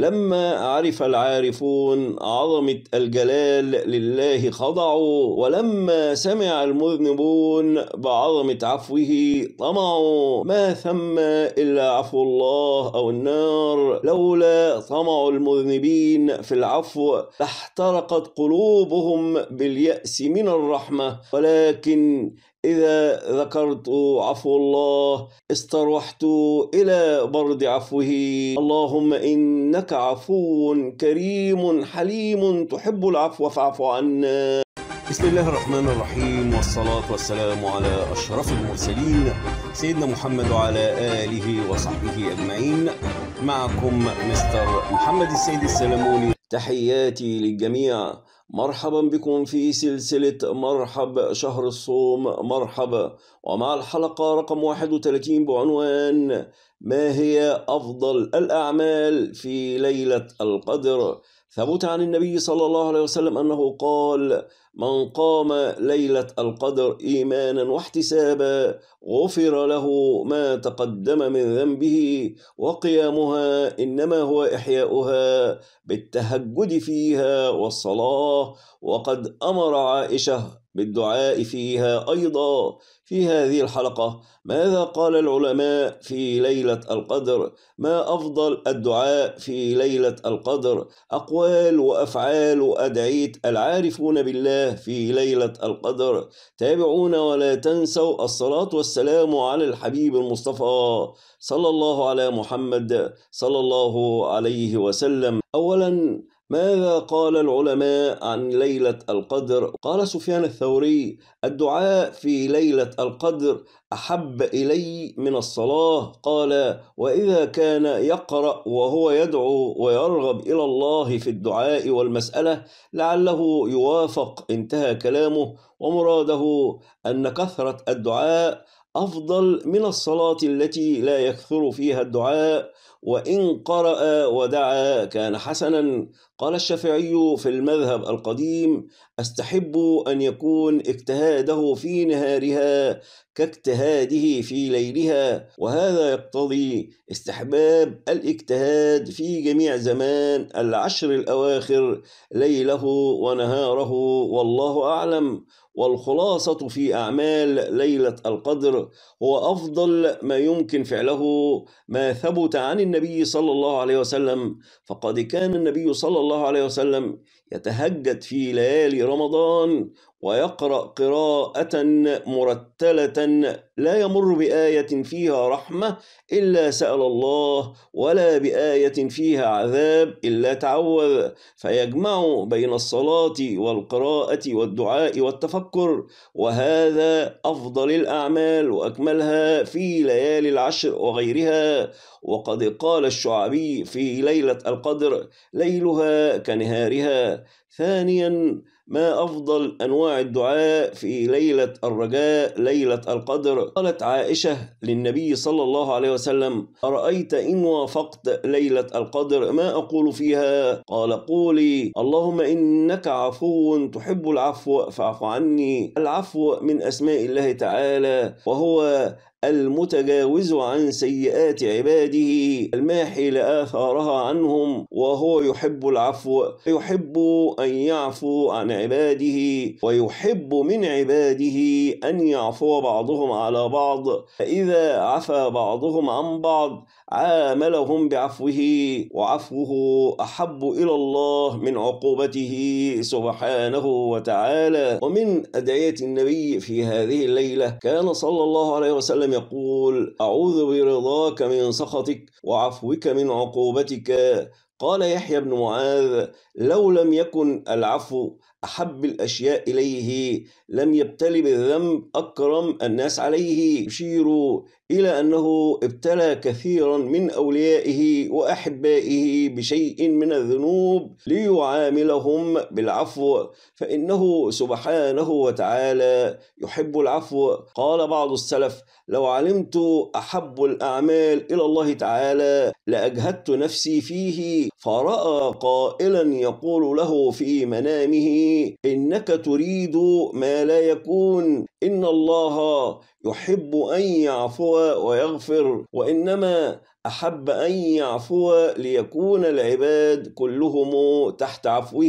لما عرف العارفون عظمة الجلال لله خضعوا ولما سمع المذنبون بعظمة عفوه طمعوا ما ثم إلا عفو الله أو النار لولا طمع المذنبين في العفو لاحترقت قلوبهم باليأس من الرحمة ولكن إذا ذكرت عفو الله استروحت إلى برد عفوه اللهم إنك عفو كريم حليم تحب العفو فاعف عنا بسم الله الرحمن الرحيم والصلاة والسلام على أشرف المرسلين سيدنا محمد وعلى آله وصحبه أجمعين معكم مستر محمد السيد السلموني تحياتي للجميع مرحبا بكم في سلسلة مرحب شهر الصوم مرحبا ومع الحلقة رقم 31 بعنوان ما هي أفضل الأعمال في ليلة القدر ثبت عن النبي صلى الله عليه وسلم أنه قال من قام ليلة القدر إيمانا واحتسابا غفر له ما تقدم من ذنبه وقيامها إنما هو إحياؤها بالتهجد فيها والصلاة وقد أمر عائشة بالدعاء فيها أيضا في هذه الحلقة ماذا قال العلماء في ليلة القدر ما أفضل الدعاء في ليلة القدر أقوال وأفعال وأدعية العارفون بالله في ليلة القدر تابعونا ولا تنسوا الصلاة والسلام على الحبيب المصطفى صلى الله على محمد صلى الله عليه وسلم أولا ماذا قال العلماء عن ليلة القدر؟ قال سفيان الثوري: الدعاء في ليلة القدر أحب إلي من الصلاة، قال: وإذا كان يقرأ وهو يدعو ويرغب إلى الله في الدعاء والمسألة لعله يوافق انتهى كلامه ومراده أن كثرة الدعاء أفضل من الصلاة التي لا يكثر فيها الدعاء وإن قرأ ودعا كان حسنا قال الشافعي في المذهب القديم أستحب أن يكون اجتهاده في نهارها كاجتهاده في ليلها وهذا يقتضي استحباب الاجتهاد في جميع زمان العشر الأواخر ليله ونهاره والله أعلم والخلاصة في أعمال ليلة القدر هو أفضل ما يمكن فعله ما ثبت عن النبي صلى الله عليه وسلم فقد كان النبي صلى الله عليه وسلم يتهجد في ليالي رمضان ويقرأ قراءة مرتلة لا يمر بآية فيها رحمة إلا سأل الله ولا بآية فيها عذاب إلا تعوذ فيجمع بين الصلاة والقراءة والدعاء والتفكر وهذا أفضل الأعمال وأكملها في ليالي العشر وغيرها وقد قال الشعبي في ليلة القدر ليلها كنهارها ثانيا ما أفضل أنواع الدعاء في ليلة الرجاء ليلة القدر قالت عائشة للنبي صلى الله عليه وسلم أرأيت إن وافقت ليلة القدر ما أقول فيها قال قولي اللهم إنك عفو تحب العفو فاعف عني العفو من أسماء الله تعالى وهو المتجاوز عن سيئات عباده الماحي لآثارها عنهم وهو يحب العفو يحب أن يعفو عن عباده ويحب من عباده أن يعفو بعضهم على بعض فإذا عفى بعضهم عن بعض عاملهم بعفوه وعفوه أحب إلى الله من عقوبته سبحانه وتعالى ومن أدعية النبي في هذه الليلة كان صلى الله عليه وسلم يقول أعوذ برضاك من سخطك وعفوك من عقوبتك قال يحيى بن معاذ لو لم يكن العفو أحب الأشياء إليه لم يبتل بالذنب أكرم الناس عليه يشير إلى أنه ابتلى كثيرا من أوليائه وأحبائه بشيء من الذنوب ليعاملهم بالعفو فإنه سبحانه وتعالى يحب العفو قال بعض السلف لو علمت أحب الأعمال إلى الله تعالى لأجهدت نفسي فيه فرأى قائلا يقول له في منامه إنك تريد ما لا يكون إن الله يحب أن يعفو ويغفر وإنما أحب أن يعفو ليكون العباد كلهم تحت عفوه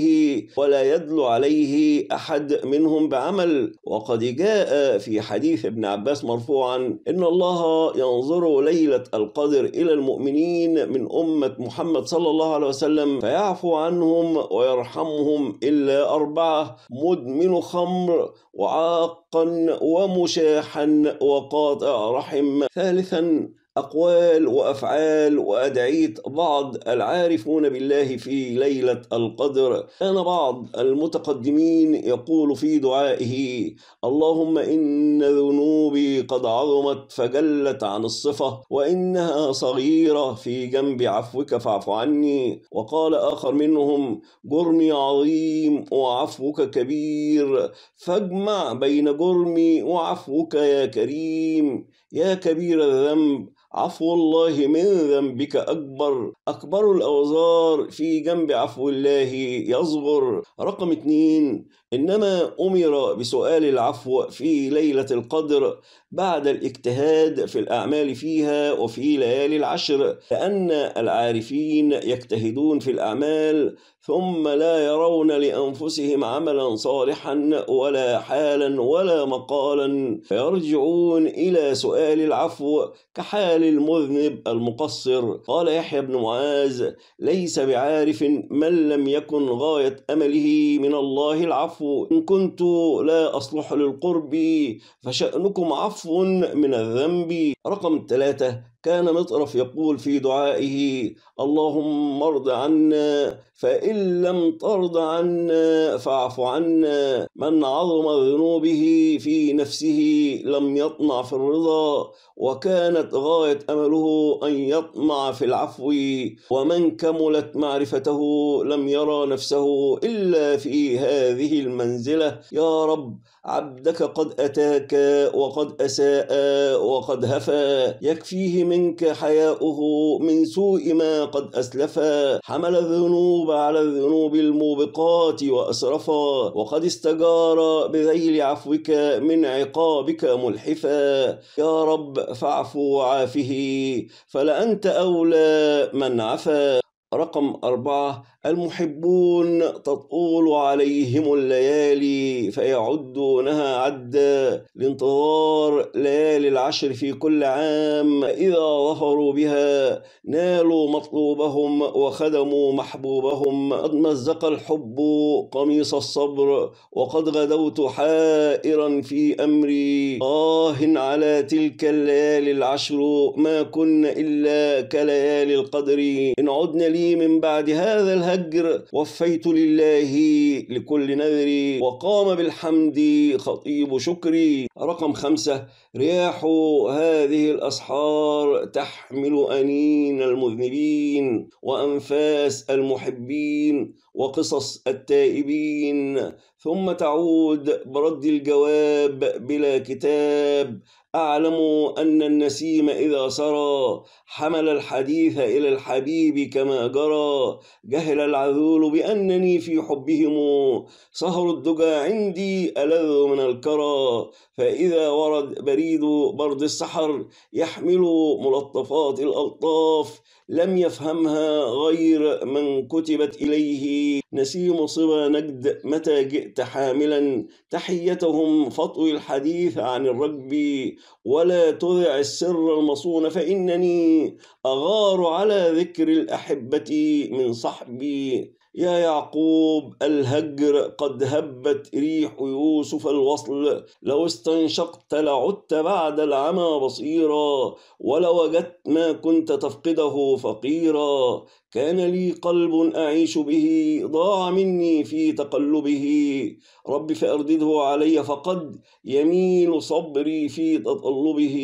ولا يدل عليه أحد منهم بعمل وقد جاء في حديث ابن عباس مرفوعا إن الله ينظر ليلة القدر إلى المؤمنين من أمة محمد صلى الله عليه وسلم فيعفو عنهم ويرحمهم إلا أربعة مدمن خمر وعاقا ومشاحا وقاطع رحم ثالثا أقوال وأفعال وأدعية بعض العارفون بالله في ليلة القدر كان بعض المتقدمين يقول في دعائه اللهم إن ذنوبي قد عظمت فجلت عن الصفة وإنها صغيرة في جنب عفوك فاعف عني وقال آخر منهم جرمي عظيم وعفوك كبير فاجمع بين جرمي وعفوك يا كريم يا كبير الذنب عفو الله من ذنبك أكبر أكبر الأوزار في جنب عفو الله يصغر رقم اتنين إنما أمر بسؤال العفو في ليلة القدر بعد الاجتهاد في الأعمال فيها وفي ليالي العشر لأن العارفين يجتهدون في الأعمال ثم لا يرون لأنفسهم عملا صالحا ولا حالا ولا مقالا فيرجعون إلى سؤال العفو كحال هل المذنب المقصر قال يحيى بن معاذ ليس بعارف من لم يكن غاية أمله من الله العفو إن كنت لا أصلح للقرب فشأنكم عفو من الذنب رقم ثلاثة كان مطرف يقول في دعائه اللهم ارض عنا فإن لم ترض عنا فاعف عنا من عظم ذنوبه في نفسه لم يطمع في الرضا وكانت غاية أمله أن يطمع في العفو ومن كملت معرفته لم يرى نفسه إلا في هذه المنزلة يا رب عبدك قد أتاك وقد أساء وقد هفى يكفيه منك حياؤه من سوء ما قد أسلفا حمل الذنوب على الذنوب الموبقات وأسرفا وقد استجار بذيل عفوك من عقابك ملحفا يا رب فاعف وعافه فلأنت أولى من عفا رقم أربعة المحبون تطول عليهم الليالي فيعدونها عدا لانتظار ليالي العشر في كل عام إذا ظفروا بها نالوا مطلوبهم وخدموا محبوبهم قد مزق الحب قميص الصبر وقد غدوت حائرا في أمري آه على تلك الليالي العشر ما كن إلا كليالي القدر إن عدنا لي لي من بعد هذا الهجر وفيت لله لكل نذري وقام بالحمد خطيب شكري رقم خمسة رياح هذه الأسحار تحمل أنين المذنبين وأنفاس المحبين وقصص التائبين ثم تعود برد الجواب بلا كتاب أعلم أن النسيم إذا سرى حمل الحديث إلى الحبيب كما جرى جهل العذول بأنني في حبهم سهر الدجى عندي ألذ من الكرى فإذا ورد بريد برد السحر يحمل ملطفات الألطاف لم يفهمها غير من كتبت إليه نسيم صبا نجد متى جئت البيت حاملا تحيتهم فطوي الحديث عن الركب ولا تذع السر المصون فإنني أغار على ذكر الأحبة من صحبي يا يعقوب الهجر قد هبت ريح يوسف الوصل لو استنشقت لعدت بعد العمى بصيرا ولوجدت ما كنت تفقده فقيرا كان لي قلب أعيش به ضاع مني في تقلبه رب فأردده علي فقد يميل صبري في تطلبه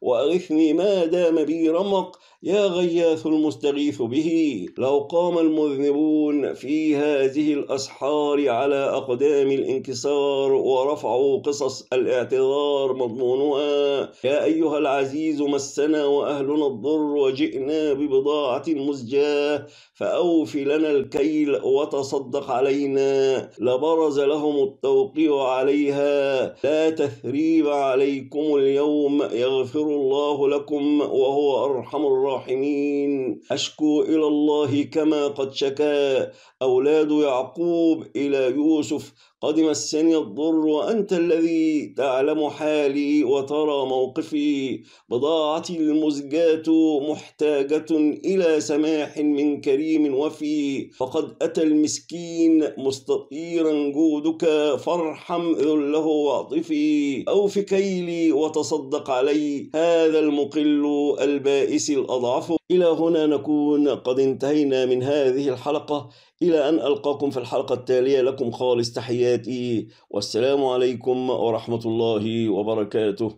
وأغثني ما دام بي رمق يا غياث المستغيث به لو قام المذنبون في هذه الأسحار على أقدام الانكسار ورفعوا قصص الاعتذار مضمونها يا أيها العزيز مسنا وأهلنا الضر وجئنا ببضاعة مزجاة فأوف لنا الكيل وتصدق علينا لبرز لهم التوقيع عليها لا تثريب عليكم اليوم يغفر الله لكم وهو أرحم الراحمين أشكو إلى الله كما قد شكا أولاد يعقوب إلى يوسف قد مسني الضر وأنت الذي تعلم حالي وترى موقفي بضاعتي المزجاة محتاجة إلى سماح من كريم وفي فقد أتى المسكين مستطيرا جودك فارحم ذله واعطفي أو في كيلي وتصدق علي هذا المقل البائس الأضعف إلى هنا نكون قد انتهينا من هذه الحلقة إلى أن ألقاكم في الحلقة التالية لكم خالص تحياتي والسلام عليكم ورحمة الله وبركاته